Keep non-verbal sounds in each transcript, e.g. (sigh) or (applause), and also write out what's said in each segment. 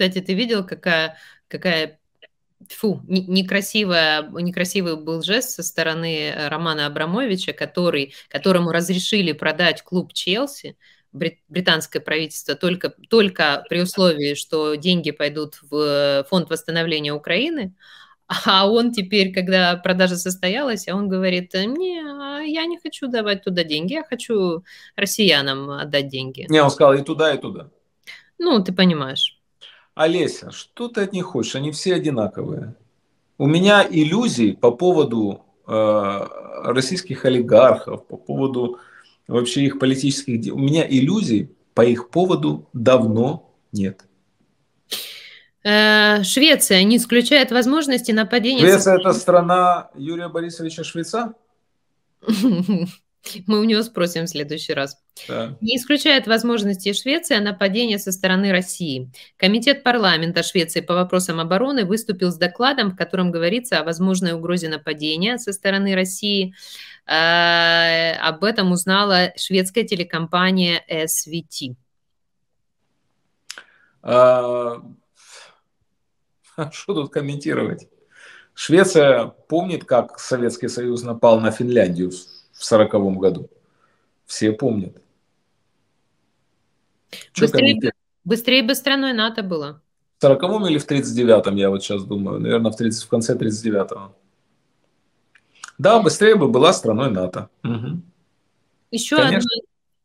Кстати, ты видел, какая, какая фу, некрасивая, некрасивый был жест со стороны э, Романа Абрамовича, который, которому разрешили продать клуб Челси, британское правительство только, только при условии, что деньги пойдут в фонд восстановления Украины, а он теперь, когда продажа состоялась, а он говорит, не, а я не хочу давать туда деньги, я хочу россиянам отдать деньги. Не, он сказал и туда, и туда. Ну, ты понимаешь. Олеся, что ты от них хочешь? Они все одинаковые. У меня иллюзий по поводу э, российских олигархов, по поводу вообще их политических... У меня иллюзий по их поводу давно нет. Э, Швеция не исключает возможности нападения... Швеция – это страна Юрия Борисовича Швеца? (laughs) Мы у него спросим в следующий раз. Да. Не исключает возможности Швеции нападения со стороны России. Комитет парламента Швеции по вопросам обороны выступил с докладом, в котором говорится о возможной угрозе нападения со стороны России. Э, об этом узнала шведская телекомпания а, SVT. (laughs) что тут комментировать? Швеция помнит, как Советский Союз напал на Финляндию в в сороковом году. Все помнят. быстрее, быстрее бы страной НАТО было. В сороковом или в тридцать девятом, я вот сейчас думаю. Наверное, в, 30, в конце тридцать девятого. Да, быстрее бы была страной НАТО. Угу. Еще Конечно. одно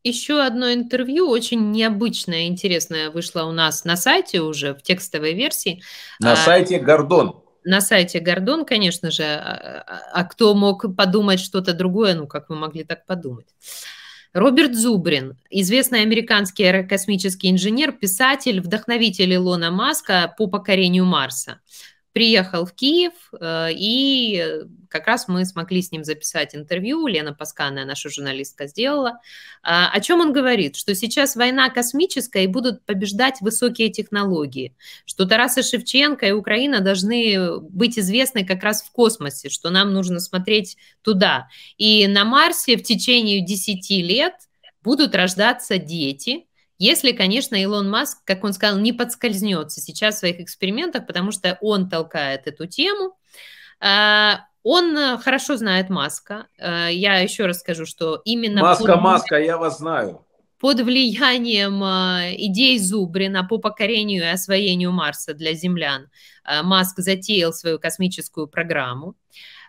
еще одно интервью, очень необычное, интересное, вышло у нас на сайте уже, в текстовой версии. На а... сайте Гордон на сайте Гордон, конечно же, а, а, а, кто мог подумать что-то другое, ну как вы могли так подумать? Роберт Зубрин, известный американский аэрокосмический инженер, писатель, вдохновитель Илона Маска по покорению Марса приехал в Киев, э, и э, как раз мы смогли с ним записать интервью, Лена Пасканная, наша журналистка, сделала. А, о чем он говорит? Что сейчас война космическая, и будут побеждать высокие технологии, что Тараса Шевченко и Украина должны э, быть известны как раз в космосе, что нам нужно смотреть туда. И на Марсе в течение 10 лет будут рождаться дети – если, конечно, Илон Маск, как он сказал, не подскользнется сейчас в своих экспериментах, потому что он толкает эту тему. А, он э, хорошо знает Маска. Э, я еще раз скажу, что именно... Маска, под... Маска, я вас знаю. Под влиянием э, идей Зубрина по покорению и освоению Марса для землян Маск затеял свою космическую программу.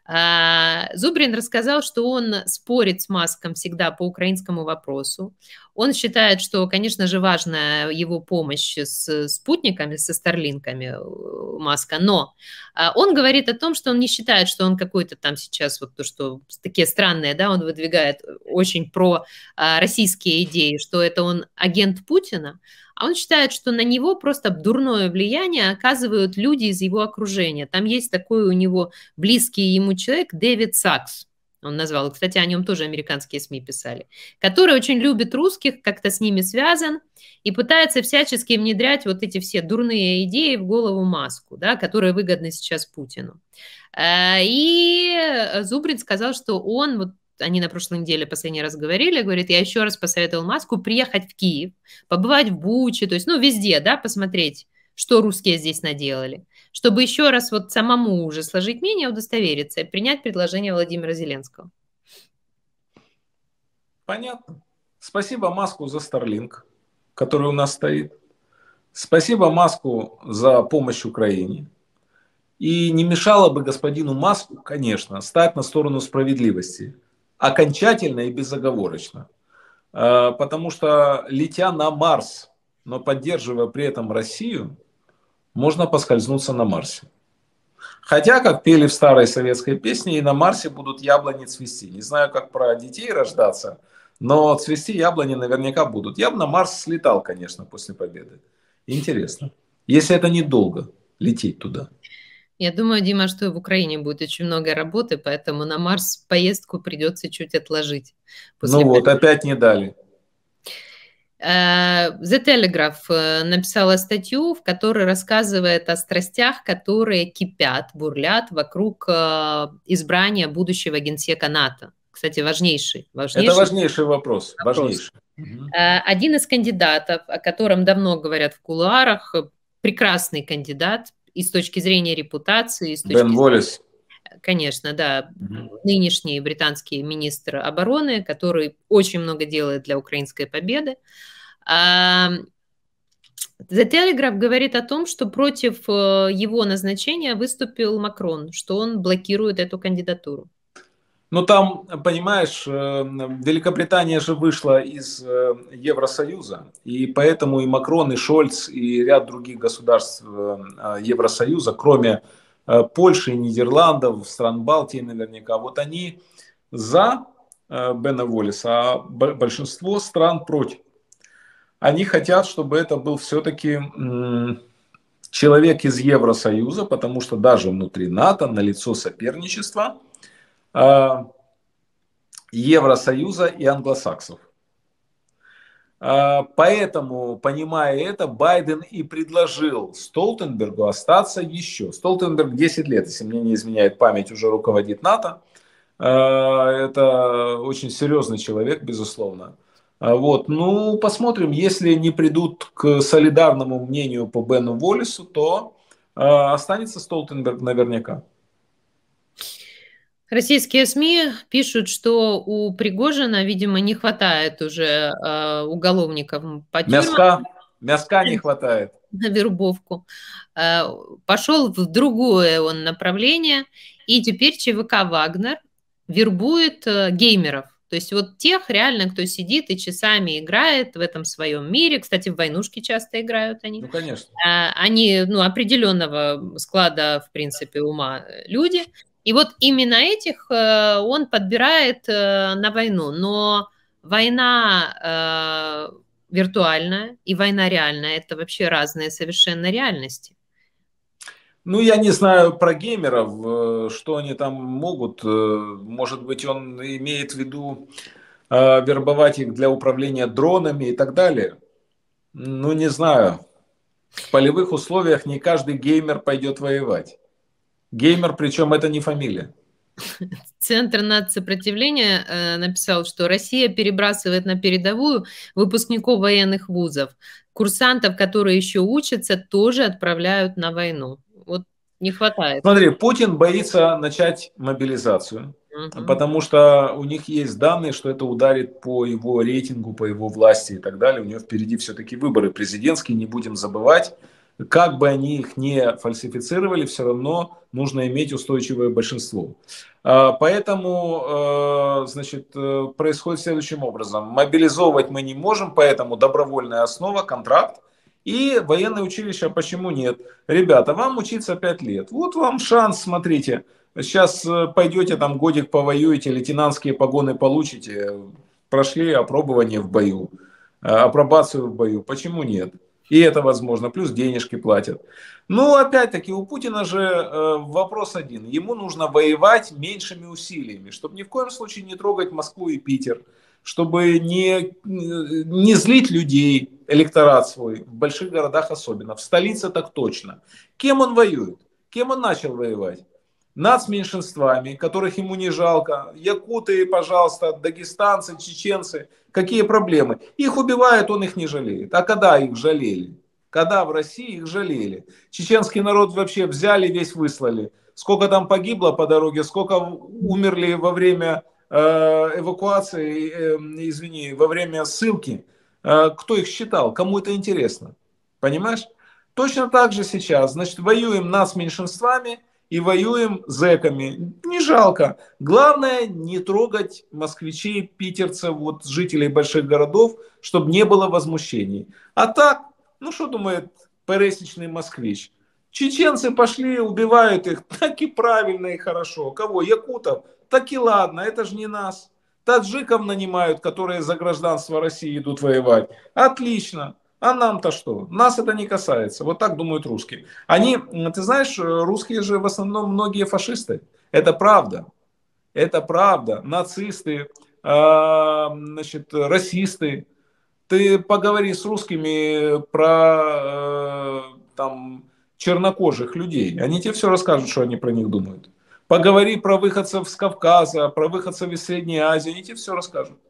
А, Зубрин рассказал, что он спорит с Маском всегда по украинскому вопросу. Он считает, что, конечно же, важна его помощь с спутниками, со старлинками э, Маска, но а, он говорит о том, что он не считает, что он какой-то там сейчас вот то, что такие странные, да, он выдвигает очень про а, российские идеи, что это он агент Путина, а он считает, что на него просто дурное влияние оказывают люди из его окружения. Там есть такой у него близкий ему человек Дэвид Сакс он назвал, кстати, о нем тоже американские СМИ писали, который очень любит русских, как-то с ними связан и пытается всячески внедрять вот эти все дурные идеи в голову маску, да, которые выгодны сейчас Путину. Э, и Зубрин сказал, что он вот они на прошлой неделе последний раз говорили, говорит, я еще раз посоветовал Маску приехать в Киев, побывать в Буче, то есть, ну, везде, да, посмотреть что русские здесь наделали, чтобы еще раз вот самому уже сложить мнение, удостовериться, принять предложение Владимира Зеленского. Понятно. Спасибо Маску за Starlink, который у нас стоит. Спасибо Маску за помощь Украине. И не мешало бы господину Маску, конечно, стать на сторону справедливости. Окончательно и безоговорочно. Э, потому что, летя на Марс, но поддерживая при этом Россию, можно поскользнуться на Марсе. Хотя, как пели в старой советской песне, и на Марсе будут яблони цвести. Не знаю, как про детей рождаться, но цвести яблони наверняка будут. Я бы на Марс слетал, конечно, после победы. Интересно. Если это недолго лететь туда. Я думаю, Дима, что в Украине будет очень много работы, поэтому на Марс поездку придется чуть отложить. ну победы. вот, опять не дали. Э, The Telegraph э, написала статью, в которой рассказывает о страстях, которые кипят, бурлят вокруг э, избрания будущего генсека НАТО. Кстати, важнейший. важнейший Это важнейший вопрос. вопрос. Важнейший. Один из кандидатов, о котором давно говорят в кулуарах, прекрасный кандидат и с точки зрения репутации, и с точки Бен зрения... Воллес конечно, да, mm нынешний британский министр обороны, который очень много делает для украинской победы. The Telegraph говорит о том, что против э, его назначения выступил Макрон, что он блокирует эту кандидатуру. Ну там, понимаешь, э, Великобритания же вышла из э, Евросоюза, и поэтому и Макрон, и Шольц, и ряд других государств Евросоюза, кроме Э, Польши, Нидерландов, стран Балтии наверняка, вот они за э, Бена Воллиса, а большинство стран против. Они хотят, чтобы это был все-таки человек из Евросоюза, потому что даже внутри НАТО налицо соперничество э, Евросоюза и англосаксов. А, поэтому, понимая это, Байден и предложил Столтенбергу остаться еще. Столтенберг 10 лет, если мне не изменяет память, уже руководит НАТО. А, это очень серьезный человек, безусловно. А вот. Ну, посмотрим, если не придут к солидарному мнению по Бену Волису, то останется Столтенберг наверняка. Российские СМИ пишут, что у Пригожина, видимо, не хватает уже э, уголовников по тюрьмам. Мяска, мяска не хватает. (laughs) На вербовку. Э, пошел в другое он направление, и теперь ЧВК «Вагнер» вербует э, геймеров. То есть вот тех реально, кто сидит и часами играет в этом своем мире. Кстати, в войнушки часто играют они. Ну, конечно. А, они, ну, определенного склада, в принципе, ума люди – и вот именно этих э, он подбирает э, на войну. Но война э, виртуальная и война реальная – это вообще разные совершенно реальности. Ну, я не знаю про геймеров, что они там могут. Может быть, он имеет в виду вербовать их для управления дронами и так далее. Ну, не знаю. В полевых условиях не каждый геймер пойдет воевать. Геймер, причем это не фамилия. Центр нацсопротивления э, написал, что Россия перебрасывает на передовую выпускников военных вузов. Курсантов, которые еще учатся, тоже отправляют на войну. Вот не хватает. Смотри, Путин боится начать мобилизацию, угу. потому что у них есть данные, что это ударит по его рейтингу, по его власти и так далее. У него впереди все-таки выборы президентские, не будем забывать как бы они их не фальсифицировали, все равно нужно иметь устойчивое большинство. А, поэтому э, значит, э, происходит следующим образом. Мобилизовывать мы не можем, поэтому добровольная основа, контракт, и военное училище, а почему нет? Ребята, вам учиться 5 лет. Вот вам шанс, смотрите. Сейчас э, пойдете там годик повоюете, лейтенантские погоны получите. Прошли опробование в бою, апробацию в бою. Почему нет? И это возможно. Плюс денежки платят. Ну, опять-таки, у Путина же э, вопрос один. Ему нужно воевать меньшими усилиями, чтобы ни в коем случае не трогать Москву и Питер, чтобы не, э, не злить людей, электорат свой, в больших городах особенно, в столице так точно. Кем он воюет? Кем он начал воевать? нас меньшинствами, которых ему не жалко, якуты, пожалуйста, дагестанцы, чеченцы, какие проблемы? Их убивают, он их не жалеет. А когда их жалели? Когда в России их жалели? Чеченский народ вообще взяли, весь выслали. Сколько там погибло по дороге, сколько умерли во время э, эвакуации, э, извини, во время ссылки. Э, кто их считал? Кому это интересно? Понимаешь? Точно так же сейчас. Значит, воюем нас меньшинствами – и воюем зэками. Не жалко. Главное не трогать москвичей, питерцев, вот жителей больших городов, чтобы не было возмущений. А так, ну что думает пересечный москвич? Чеченцы пошли, убивают их, (laughs) так и правильно и хорошо. Кого? Якутов? Так и ладно, это же не нас. Таджиков нанимают, которые за гражданство России идут воевать. Отлично. А нам-то что? Нас это не касается. Вот так думают русские. Они, ты знаешь, э, русские же в основном многие фашисты. Это правда. Это правда. Нацисты, а, значит, расисты. Ты поговори с русскими про э, там чернокожих людей. Они тебе все расскажут, что они про них думают. Поговори про выходцев с Кавказа, про выходцев из Средней Азии, они тебе все расскажут.